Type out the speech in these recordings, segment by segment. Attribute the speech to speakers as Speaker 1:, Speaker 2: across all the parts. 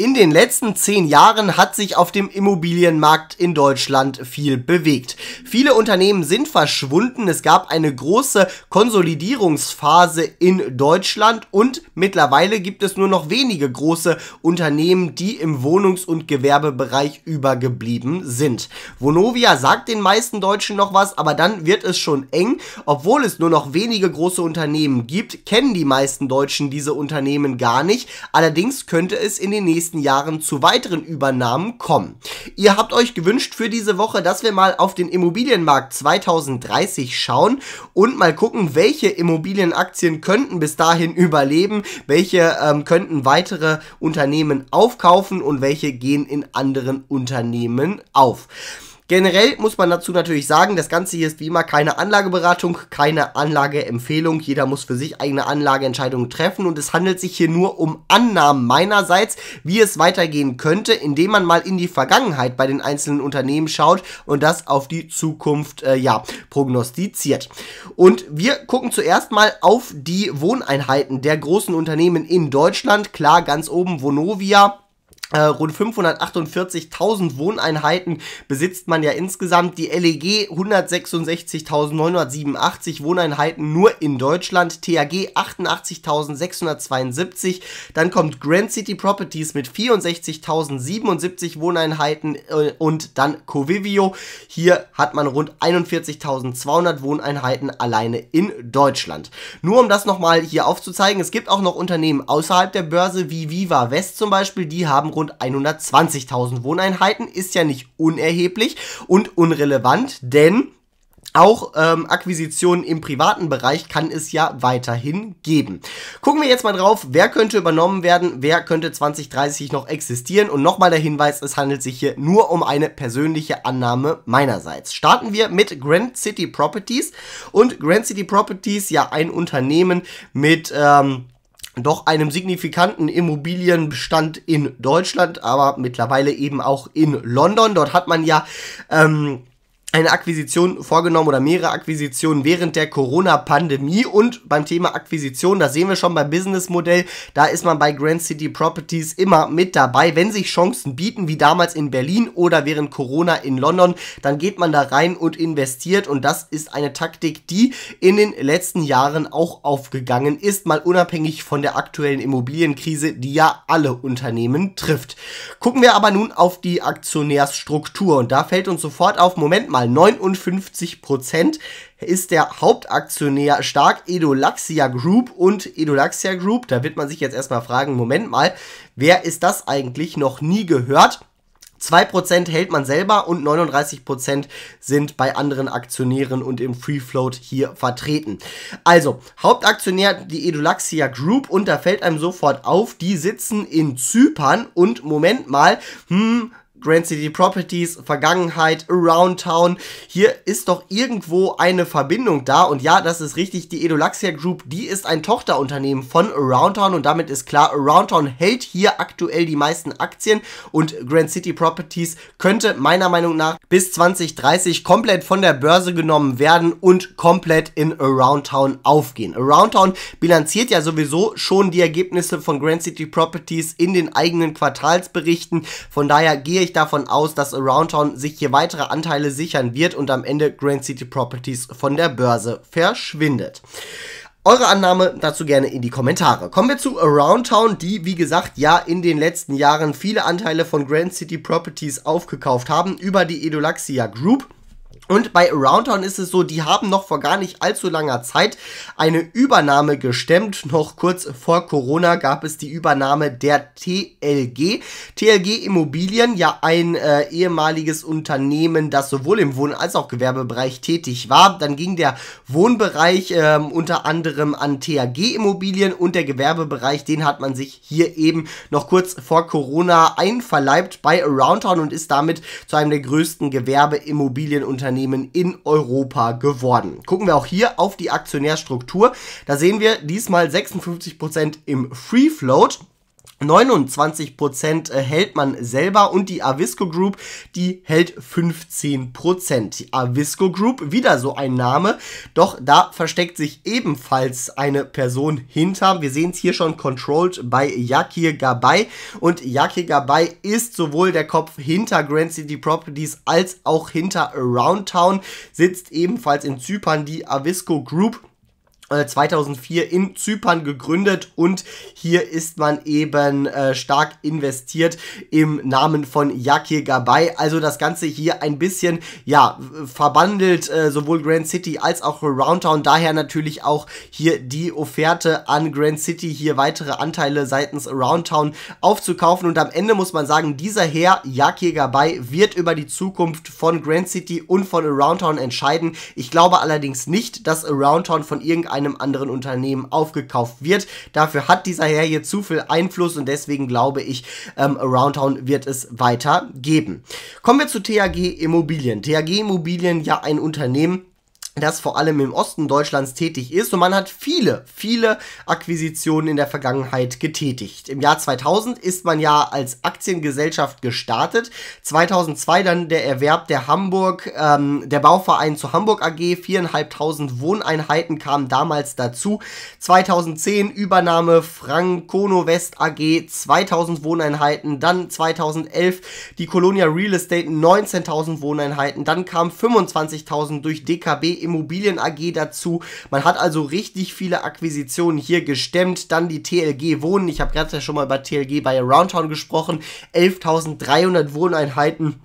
Speaker 1: In den letzten zehn Jahren hat sich auf dem Immobilienmarkt in Deutschland viel bewegt. Viele Unternehmen sind verschwunden, es gab eine große Konsolidierungsphase in Deutschland und mittlerweile gibt es nur noch wenige große Unternehmen, die im Wohnungs- und Gewerbebereich übergeblieben sind. Vonovia sagt den meisten Deutschen noch was, aber dann wird es schon eng. Obwohl es nur noch wenige große Unternehmen gibt, kennen die meisten Deutschen diese Unternehmen gar nicht. Allerdings könnte es in den nächsten nächsten Jahren zu weiteren Übernahmen kommen. Ihr habt euch gewünscht für diese Woche, dass wir mal auf den Immobilienmarkt 2030 schauen und mal gucken, welche Immobilienaktien könnten bis dahin überleben, welche ähm, könnten weitere Unternehmen aufkaufen und welche gehen in anderen Unternehmen auf. Generell muss man dazu natürlich sagen, das Ganze hier ist wie immer keine Anlageberatung, keine Anlageempfehlung. Jeder muss für sich eigene Anlageentscheidungen treffen und es handelt sich hier nur um Annahmen meinerseits, wie es weitergehen könnte, indem man mal in die Vergangenheit bei den einzelnen Unternehmen schaut und das auf die Zukunft äh, ja prognostiziert. Und wir gucken zuerst mal auf die Wohneinheiten der großen Unternehmen in Deutschland. Klar, ganz oben Vonovia, äh, rund 548.000 Wohneinheiten besitzt man ja insgesamt. Die LEG 166.987 Wohneinheiten nur in Deutschland. TAG 88.672. Dann kommt Grand City Properties mit 64.077 Wohneinheiten äh, und dann Covivio. Hier hat man rund 41.200 Wohneinheiten alleine in Deutschland. Nur um das nochmal hier aufzuzeigen, es gibt auch noch Unternehmen außerhalb der Börse wie Viva West zum Beispiel, die haben rund rund 120.000 Wohneinheiten, ist ja nicht unerheblich und unrelevant, denn auch ähm, Akquisitionen im privaten Bereich kann es ja weiterhin geben. Gucken wir jetzt mal drauf, wer könnte übernommen werden, wer könnte 2030 noch existieren. Und nochmal der Hinweis, es handelt sich hier nur um eine persönliche Annahme meinerseits. Starten wir mit Grand City Properties. Und Grand City Properties, ja ein Unternehmen mit... Ähm, doch einem signifikanten Immobilienbestand in Deutschland, aber mittlerweile eben auch in London. Dort hat man ja ähm, eine Akquisition vorgenommen oder mehrere Akquisitionen während der Corona-Pandemie und beim Thema Akquisition, das sehen wir schon beim Businessmodell, da ist man bei Grand City Properties immer mit dabei. Wenn sich Chancen bieten, wie damals in Berlin oder während Corona in London, dann geht man da rein und investiert und das ist eine Taktik, die in den letzten Jahren auch aufgegangen ist, mal unabhängig von der aktuellen Immobilienkrise, die ja alle Unternehmen trifft. Gucken wir aber nun auf die Aktionärsstruktur und da fällt uns sofort auf, Moment mal, mal 59 Prozent, ist der Hauptaktionär stark Edolaxia Group und Edolaxia Group. Da wird man sich jetzt erstmal fragen, Moment mal, wer ist das eigentlich noch nie gehört? 2% hält man selber und 39% sind bei anderen Aktionären und im Free Float hier vertreten. Also, Hauptaktionär die Edulaxia Group und da fällt einem sofort auf, die sitzen in Zypern und Moment mal, hm, Grand City Properties, Vergangenheit, Around Town. Hier ist doch irgendwo eine Verbindung da. Und ja, das ist richtig. Die Edolaxia Group, die ist ein Tochterunternehmen von Around Town. Und damit ist klar, Around Town hält hier aktuell die meisten Aktien. Und Grand City Properties könnte meiner Meinung nach bis 2030 komplett von der Börse genommen werden und komplett in Around Town aufgehen. Around Town bilanziert ja sowieso schon die Ergebnisse von Grand City Properties in den eigenen Quartalsberichten. Von daher gehe ich ich davon aus, dass Aroundtown sich hier weitere Anteile sichern wird und am Ende Grand City Properties von der Börse verschwindet. Eure Annahme dazu gerne in die Kommentare. Kommen wir zu Aroundtown, die, wie gesagt, ja in den letzten Jahren viele Anteile von Grand City Properties aufgekauft haben über die Edolaxia Group. Und bei Roundtown ist es so, die haben noch vor gar nicht allzu langer Zeit eine Übernahme gestemmt. Noch kurz vor Corona gab es die Übernahme der TLG. TLG Immobilien, ja ein äh, ehemaliges Unternehmen, das sowohl im Wohn- als auch Gewerbebereich tätig war. Dann ging der Wohnbereich äh, unter anderem an THG Immobilien und der Gewerbebereich, den hat man sich hier eben noch kurz vor Corona einverleibt bei Roundtown und ist damit zu einem der größten Gewerbeimmobilienunternehmen Unternehmen in Europa geworden. Gucken wir auch hier auf die Aktionärstruktur. Da sehen wir diesmal 56% Prozent im Free Float. 29% äh, hält man selber und die Avisco Group, die hält 15%. Die Avisco Group, wieder so ein Name, doch da versteckt sich ebenfalls eine Person hinter. Wir sehen es hier schon controlled by Yakir Gabay und Yakir Gabay ist sowohl der Kopf hinter Grand City Properties als auch hinter Around Town, sitzt ebenfalls in Zypern die Avisco Group 2004 äh, in Zypern gegründet und hier ist man eben äh, stark investiert im Namen von Yaki Gabay. Also das Ganze hier ein bisschen, ja, verbandelt äh, sowohl Grand City als auch Roundtown. Daher natürlich auch hier die Offerte an Grand City, hier weitere Anteile seitens Roundtown aufzukaufen. Und am Ende muss man sagen, dieser Herr Yaki Gabay wird über die Zukunft von Grand City und von Roundtown entscheiden. Ich glaube allerdings nicht, dass Roundtown von irgendeinem einem anderen Unternehmen aufgekauft wird. Dafür hat dieser Herr hier zu viel Einfluss und deswegen glaube ich, ähm, Aroundtown wird es weiter geben. Kommen wir zu TAG Immobilien. TAG Immobilien, ja ein Unternehmen, das vor allem im Osten Deutschlands tätig ist und man hat viele, viele Akquisitionen in der Vergangenheit getätigt. Im Jahr 2000 ist man ja als Aktiengesellschaft gestartet, 2002 dann der Erwerb der Hamburg, ähm, der Bauverein zu Hamburg AG, 4.500 Wohneinheiten kamen damals dazu, 2010 Übernahme Frankono West AG, 2000 Wohneinheiten, dann 2011 die Colonia Real Estate, 19.000 Wohneinheiten, dann kamen 25.000 durch DKB Immobilien AG dazu. Man hat also richtig viele Akquisitionen hier gestemmt. Dann die TLG Wohnen. Ich habe gerade ja schon mal über TLG bei Aroundtown gesprochen. 11.300 Wohneinheiten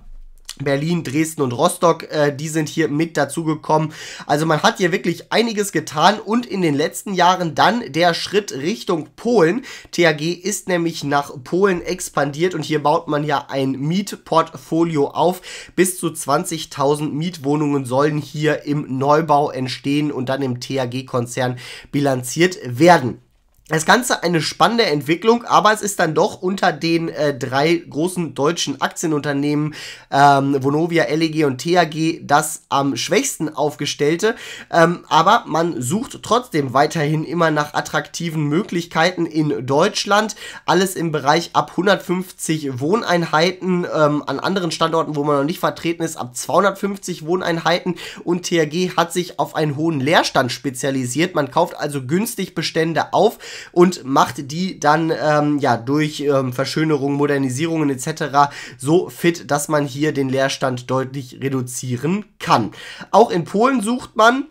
Speaker 1: Berlin, Dresden und Rostock, äh, die sind hier mit dazugekommen. Also man hat hier wirklich einiges getan und in den letzten Jahren dann der Schritt Richtung Polen. THG ist nämlich nach Polen expandiert und hier baut man ja ein Mietportfolio auf. Bis zu 20.000 Mietwohnungen sollen hier im Neubau entstehen und dann im THG-Konzern bilanziert werden. Das Ganze eine spannende Entwicklung, aber es ist dann doch unter den äh, drei großen deutschen Aktienunternehmen ähm, Vonovia, LEG und TAG das am schwächsten aufgestellte. Ähm, aber man sucht trotzdem weiterhin immer nach attraktiven Möglichkeiten in Deutschland. Alles im Bereich ab 150 Wohneinheiten, ähm, an anderen Standorten, wo man noch nicht vertreten ist, ab 250 Wohneinheiten. Und TAG hat sich auf einen hohen Leerstand spezialisiert. Man kauft also günstig Bestände auf und macht die dann ähm, ja durch ähm, Verschönerungen, Modernisierungen etc. so fit, dass man hier den Leerstand deutlich reduzieren kann. Auch in Polen sucht man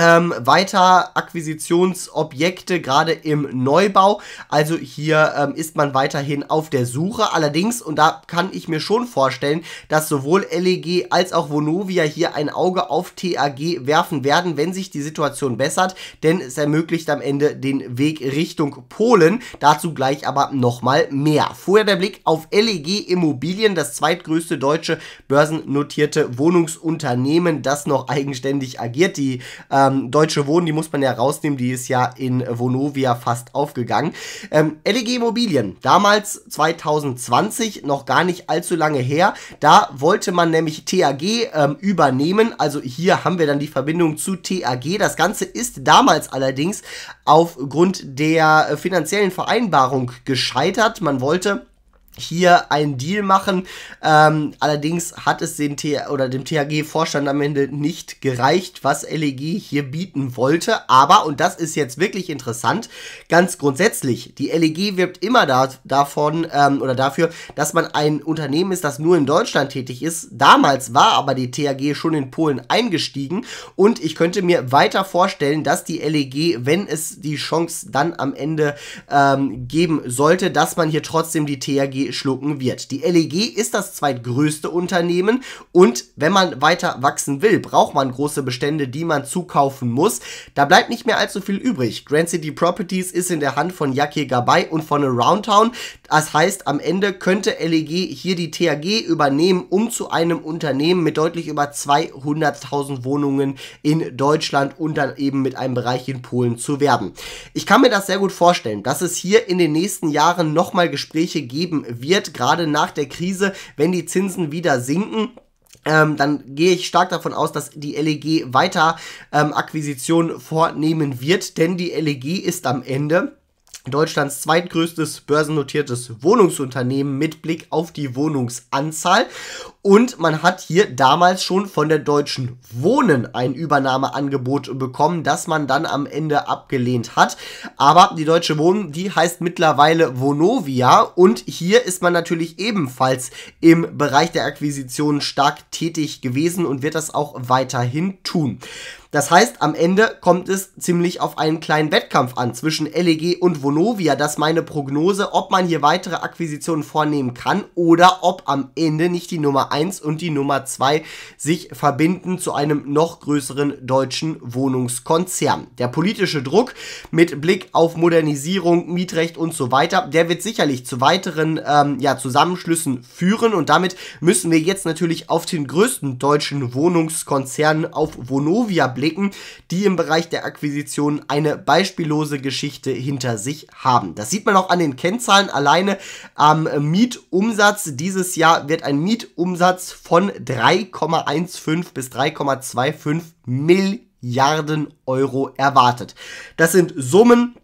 Speaker 1: ähm, weiter Akquisitionsobjekte, gerade im Neubau. Also hier ähm, ist man weiterhin auf der Suche. Allerdings, und da kann ich mir schon vorstellen, dass sowohl LEG als auch Vonovia hier ein Auge auf TAG werfen werden, wenn sich die Situation bessert. Denn es ermöglicht am Ende den Weg Richtung Polen. Dazu gleich aber nochmal mehr. Vorher der Blick auf LEG Immobilien, das zweitgrößte deutsche börsennotierte Wohnungsunternehmen, das noch eigenständig agiert. Die ähm, ähm, Deutsche Wohnen, die muss man ja rausnehmen, die ist ja in Vonovia fast aufgegangen. Ähm, LEG Immobilien, damals 2020, noch gar nicht allzu lange her, da wollte man nämlich TAG ähm, übernehmen. Also hier haben wir dann die Verbindung zu TAG. Das Ganze ist damals allerdings aufgrund der äh, finanziellen Vereinbarung gescheitert. Man wollte hier einen Deal machen. Ähm, allerdings hat es den oder dem THG-Vorstand am Ende nicht gereicht, was LEG hier bieten wollte. Aber, und das ist jetzt wirklich interessant, ganz grundsätzlich, die LEG wirbt immer da davon ähm, oder dafür, dass man ein Unternehmen ist, das nur in Deutschland tätig ist. Damals war aber die THG schon in Polen eingestiegen und ich könnte mir weiter vorstellen, dass die LEG, wenn es die Chance dann am Ende ähm, geben sollte, dass man hier trotzdem die THG schlucken wird. Die LEG ist das zweitgrößte Unternehmen und wenn man weiter wachsen will, braucht man große Bestände, die man zukaufen muss. Da bleibt nicht mehr allzu viel übrig. Grand City Properties ist in der Hand von Yakir Gabay und von Aroundtown. Das heißt, am Ende könnte LEG hier die THG übernehmen, um zu einem Unternehmen mit deutlich über 200.000 Wohnungen in Deutschland und dann eben mit einem Bereich in Polen zu werden. Ich kann mir das sehr gut vorstellen, dass es hier in den nächsten Jahren nochmal Gespräche geben wird, gerade nach der Krise, wenn die Zinsen wieder sinken. Ähm, dann gehe ich stark davon aus, dass die LEG weiter ähm, Akquisitionen vornehmen wird, denn die LEG ist am Ende Deutschlands zweitgrößtes börsennotiertes Wohnungsunternehmen mit Blick auf die Wohnungsanzahl. Und man hat hier damals schon von der Deutschen Wohnen ein Übernahmeangebot bekommen, das man dann am Ende abgelehnt hat. Aber die Deutsche Wohnen, die heißt mittlerweile Vonovia. Und hier ist man natürlich ebenfalls im Bereich der Akquisition stark tätig gewesen und wird das auch weiterhin tun. Das heißt, am Ende kommt es ziemlich auf einen kleinen Wettkampf an zwischen LEG und Vonovia. Das ist meine Prognose, ob man hier weitere Akquisitionen vornehmen kann oder ob am Ende nicht die Nummer 1 und die Nummer 2 sich verbinden zu einem noch größeren deutschen Wohnungskonzern. Der politische Druck mit Blick auf Modernisierung, Mietrecht und so weiter, der wird sicherlich zu weiteren ähm, ja, Zusammenschlüssen führen und damit müssen wir jetzt natürlich auf den größten deutschen Wohnungskonzern auf Vonovia erblicken, die im Bereich der Akquisition eine beispiellose Geschichte hinter sich haben. Das sieht man auch an den Kennzahlen alleine am Mietumsatz. Dieses Jahr wird ein Mietumsatz von 3,15 bis 3,25 Milliarden Euro erwartet. Das sind Summen,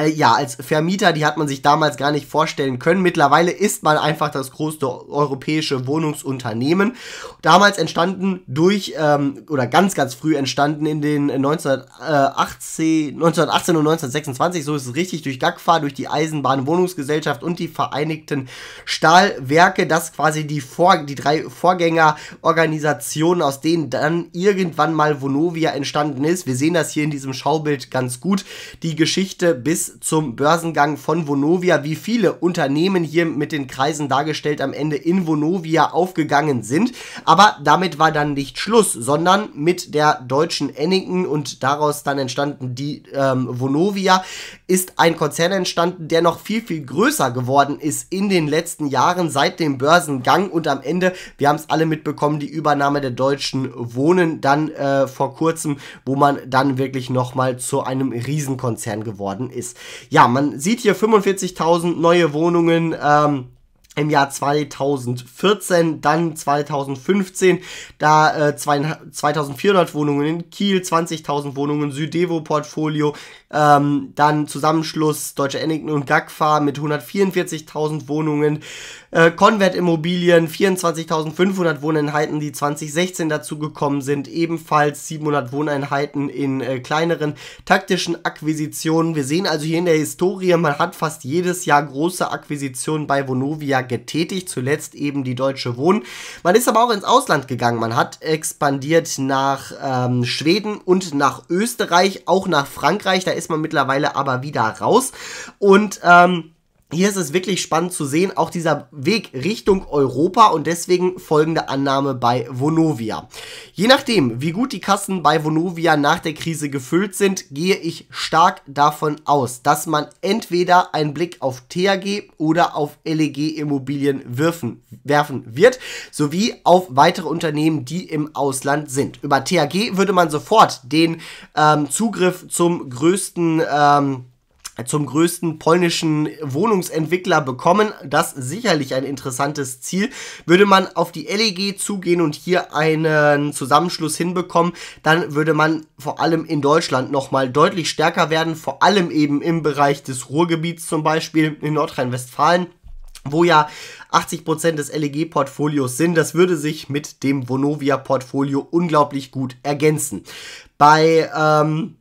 Speaker 1: äh, ja, als Vermieter, die hat man sich damals gar nicht vorstellen können. Mittlerweile ist man einfach das größte europäische Wohnungsunternehmen. Damals entstanden durch, ähm, oder ganz, ganz früh entstanden in den 1918, 1918 äh, und 1926, so ist es richtig, durch GAGFAH, durch die Eisenbahnwohnungsgesellschaft und die Vereinigten Stahlwerke, das quasi die, Vor die drei Vorgängerorganisationen, aus denen dann irgendwann mal Vonovia entstanden ist. Wir sehen das hier in diesem Schaubild ganz gut. Die Geschichte bis zum Börsengang von Vonovia, wie viele Unternehmen hier mit den Kreisen dargestellt am Ende in Vonovia aufgegangen sind. Aber damit war dann nicht Schluss, sondern mit der deutschen Ennington und daraus dann entstanden die ähm, Vonovia ist ein Konzern entstanden, der noch viel, viel größer geworden ist in den letzten Jahren seit dem Börsengang und am Ende, wir haben es alle mitbekommen, die Übernahme der deutschen Wohnen dann äh, vor kurzem, wo man dann wirklich nochmal zu einem Riesenkonzern geworden ist. Ja, man sieht hier 45.000 neue Wohnungen. Ähm, im Jahr 2014, dann 2015, da äh, 2400 Wohnungen in Kiel, 20.000 Wohnungen Südevo portfolio ähm, dann Zusammenschluss Deutsche Ennington und Gagfa mit 144.000 Wohnungen, äh, Convert Immobilien 24.500 Wohneinheiten, die 2016 dazugekommen sind, ebenfalls 700 Wohneinheiten in äh, kleineren taktischen Akquisitionen. Wir sehen also hier in der Historie, man hat fast jedes Jahr große Akquisitionen bei Vonovia getätigt, zuletzt eben die Deutsche Wohnen. Man ist aber auch ins Ausland gegangen. Man hat expandiert nach ähm, Schweden und nach Österreich, auch nach Frankreich. Da ist man mittlerweile aber wieder raus. Und ähm, hier ist es wirklich spannend zu sehen, auch dieser Weg Richtung Europa und deswegen folgende Annahme bei Vonovia. Je nachdem, wie gut die Kassen bei Vonovia nach der Krise gefüllt sind, gehe ich stark davon aus, dass man entweder einen Blick auf THG oder auf LEG Immobilien wirfen, werfen wird, sowie auf weitere Unternehmen, die im Ausland sind. Über THG würde man sofort den ähm, Zugriff zum größten ähm, zum größten polnischen Wohnungsentwickler bekommen. Das ist sicherlich ein interessantes Ziel. Würde man auf die LEG zugehen und hier einen Zusammenschluss hinbekommen, dann würde man vor allem in Deutschland nochmal deutlich stärker werden, vor allem eben im Bereich des Ruhrgebiets zum Beispiel in Nordrhein-Westfalen wo ja 80% des LEG-Portfolios sind. Das würde sich mit dem Vonovia-Portfolio unglaublich gut ergänzen. Bei ähm,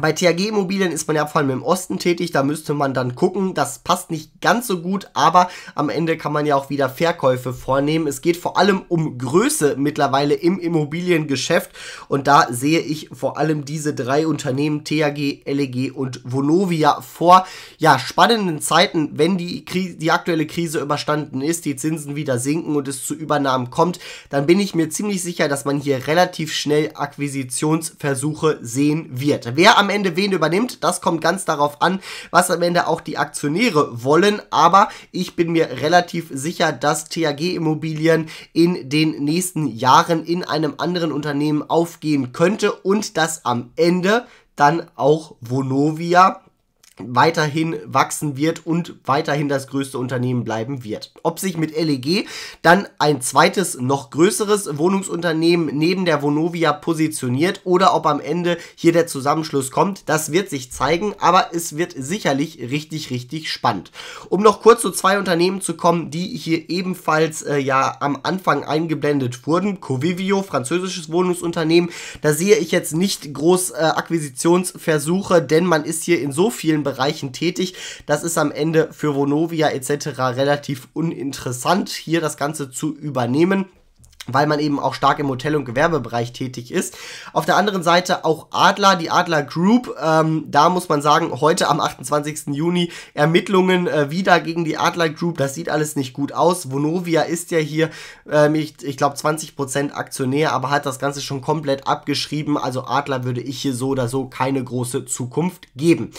Speaker 1: bei THG Immobilien ist man ja vor allem im Osten tätig, da müsste man dann gucken, das passt nicht ganz so gut, aber am Ende kann man ja auch wieder Verkäufe vornehmen. Es geht vor allem um Größe mittlerweile im Immobiliengeschäft und da sehe ich vor allem diese drei Unternehmen THG, LEG und Vonovia vor. Ja, spannenden Zeiten, wenn die, die aktuelle Krise überstanden ist, die Zinsen wieder sinken und es zu Übernahmen kommt, dann bin ich mir ziemlich sicher, dass man hier relativ schnell Akquisitionsversuche sehen wird. Wer am Ende wen übernimmt, das kommt ganz darauf an, was am Ende auch die Aktionäre wollen. Aber ich bin mir relativ sicher, dass TAG Immobilien in den nächsten Jahren in einem anderen Unternehmen aufgehen könnte und dass am Ende dann auch Vonovia weiterhin wachsen wird und weiterhin das größte Unternehmen bleiben wird. Ob sich mit LEG dann ein zweites, noch größeres Wohnungsunternehmen neben der Vonovia positioniert oder ob am Ende hier der Zusammenschluss kommt, das wird sich zeigen, aber es wird sicherlich richtig, richtig spannend. Um noch kurz zu zwei Unternehmen zu kommen, die hier ebenfalls äh, ja am Anfang eingeblendet wurden, Covivio, französisches Wohnungsunternehmen, da sehe ich jetzt nicht groß äh, Akquisitionsversuche, denn man ist hier in so vielen verschiedenen Bereichen tätig. Das ist am Ende für Vonovia etc. relativ uninteressant, hier das Ganze zu übernehmen weil man eben auch stark im Hotel- und Gewerbebereich tätig ist. Auf der anderen Seite auch Adler, die Adler Group. Ähm, da muss man sagen, heute am 28. Juni Ermittlungen äh, wieder gegen die Adler Group. Das sieht alles nicht gut aus. Vonovia ist ja hier, ähm, ich, ich glaube, 20% Aktionär, aber hat das Ganze schon komplett abgeschrieben. Also Adler würde ich hier so oder so keine große Zukunft geben.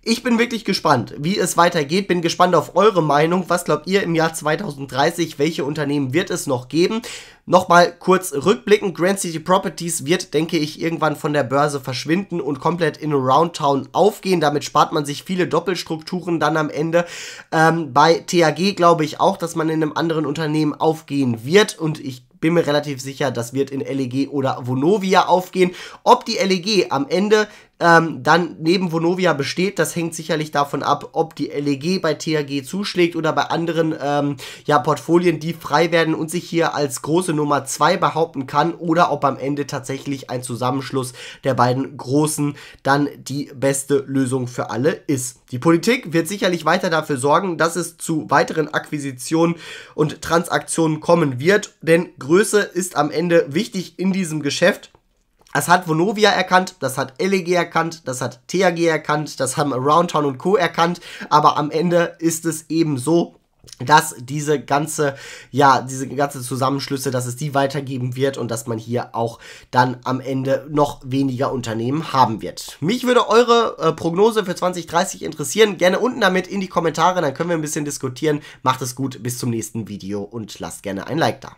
Speaker 1: Ich bin wirklich gespannt, wie es weitergeht. Bin gespannt auf eure Meinung. Was glaubt ihr im Jahr 2030? Welche Unternehmen wird es noch geben? Nochmal kurz rückblicken. Grand City Properties wird, denke ich, irgendwann von der Börse verschwinden und komplett in Roundtown aufgehen. Damit spart man sich viele Doppelstrukturen dann am Ende. Ähm, bei TAG glaube ich auch, dass man in einem anderen Unternehmen aufgehen wird. Und ich bin mir relativ sicher, das wird in LEG oder Vonovia aufgehen. Ob die LEG am Ende ähm, dann neben Vonovia besteht. Das hängt sicherlich davon ab, ob die LEG bei THG zuschlägt oder bei anderen ähm, ja, Portfolien, die frei werden und sich hier als große Nummer 2 behaupten kann oder ob am Ende tatsächlich ein Zusammenschluss der beiden Großen dann die beste Lösung für alle ist. Die Politik wird sicherlich weiter dafür sorgen, dass es zu weiteren Akquisitionen und Transaktionen kommen wird, denn Größe ist am Ende wichtig in diesem Geschäft. Es hat Vonovia erkannt, das hat LEG erkannt, das hat TAG erkannt, das haben Roundtown und Co. erkannt, aber am Ende ist es eben so, dass diese ganze, ja, diese ganze Zusammenschlüsse, dass es die weitergeben wird und dass man hier auch dann am Ende noch weniger Unternehmen haben wird. Mich würde eure äh, Prognose für 2030 interessieren. Gerne unten damit in die Kommentare, dann können wir ein bisschen diskutieren. Macht es gut, bis zum nächsten Video und lasst gerne ein Like da.